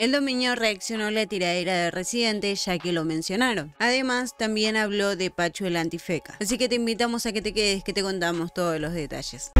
El dominio reaccionó la tiradera de Residente ya que lo mencionaron. Además, también habló de Pacho el Antifeca. Así que te invitamos a que te quedes, que te contamos todos los detalles.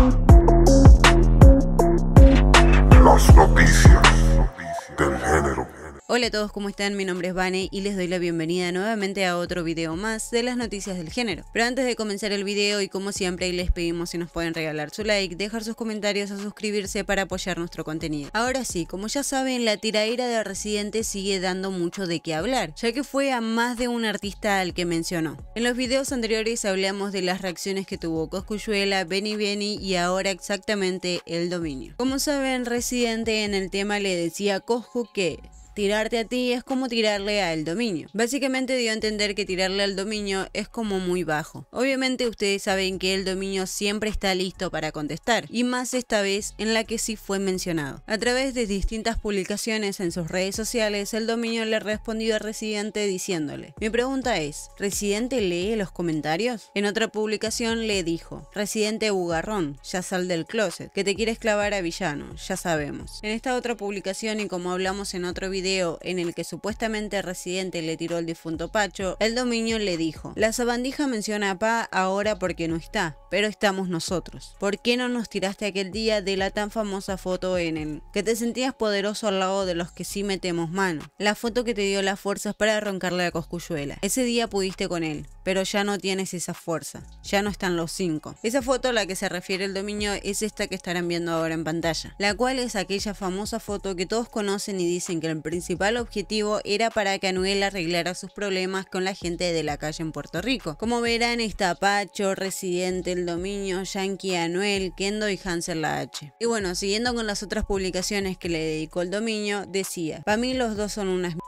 Hola a todos, ¿cómo están? Mi nombre es Vane y les doy la bienvenida nuevamente a otro video más de las noticias del género. Pero antes de comenzar el video y como siempre les pedimos si nos pueden regalar su like, dejar sus comentarios o suscribirse para apoyar nuestro contenido. Ahora sí, como ya saben, la tiraera de Residente sigue dando mucho de qué hablar, ya que fue a más de un artista al que mencionó. En los videos anteriores hablamos de las reacciones que tuvo Coscuyuela, Benny Benny y ahora exactamente el dominio. Como saben, Residente en el tema le decía a Coscu que tirarte a ti es como tirarle al dominio. Básicamente dio a entender que tirarle al dominio es como muy bajo. Obviamente ustedes saben que el dominio siempre está listo para contestar, y más esta vez en la que sí fue mencionado. A través de distintas publicaciones en sus redes sociales, el dominio le respondió a Residente diciéndole, mi pregunta es, ¿Residente lee los comentarios? En otra publicación le dijo, Residente bugarrón, ya sal del closet, que te quieres clavar a villano, ya sabemos. En esta otra publicación y como hablamos en otro video, en el que supuestamente Residente le tiró el difunto Pacho, el dominio le dijo, la sabandija menciona a Pa ahora porque no está, pero estamos nosotros. ¿Por qué no nos tiraste aquel día de la tan famosa foto en el que te sentías poderoso al lado de los que sí metemos mano? La foto que te dio las fuerzas para arrancarle a Coscuyuela... Ese día pudiste con él, pero ya no tienes esa fuerza, ya no están los cinco. Esa foto a la que se refiere el dominio es esta que estarán viendo ahora en pantalla, la cual es aquella famosa foto que todos conocen y dicen que el principal objetivo era para que Anuel arreglara sus problemas con la gente de la calle en Puerto Rico. Como verán, está Pacho, Residente, dominio Yankee anuel Kendo y Hansel la H. Y bueno, siguiendo con las otras publicaciones que le dedicó el dominio, decía, para mí los dos son unas mierdas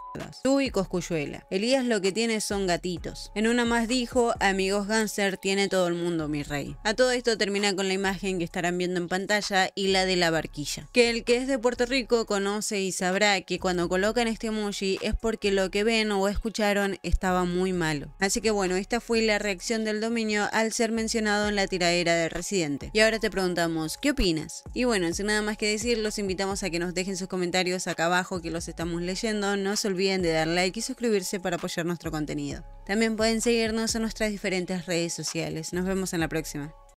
Tú y Coscuyuela. Elías lo que tiene son gatitos. En una más dijo, amigos Ganser tiene todo el mundo, mi rey. A todo esto termina con la imagen que estarán viendo en pantalla y la de la barquilla. Que el que es de Puerto Rico conoce y sabrá que cuando colocan este emoji es porque lo que ven o escucharon estaba muy malo. Así que bueno, esta fue la reacción del dominio al ser mencionado en la tiradera de Residente. Y ahora te preguntamos, ¿qué opinas? Y bueno, sin nada más que decir, los invitamos a que nos dejen sus comentarios acá abajo que los estamos leyendo. No se olviden de dar like y suscribirse para apoyar nuestro contenido. También pueden seguirnos en nuestras diferentes redes sociales. Nos vemos en la próxima.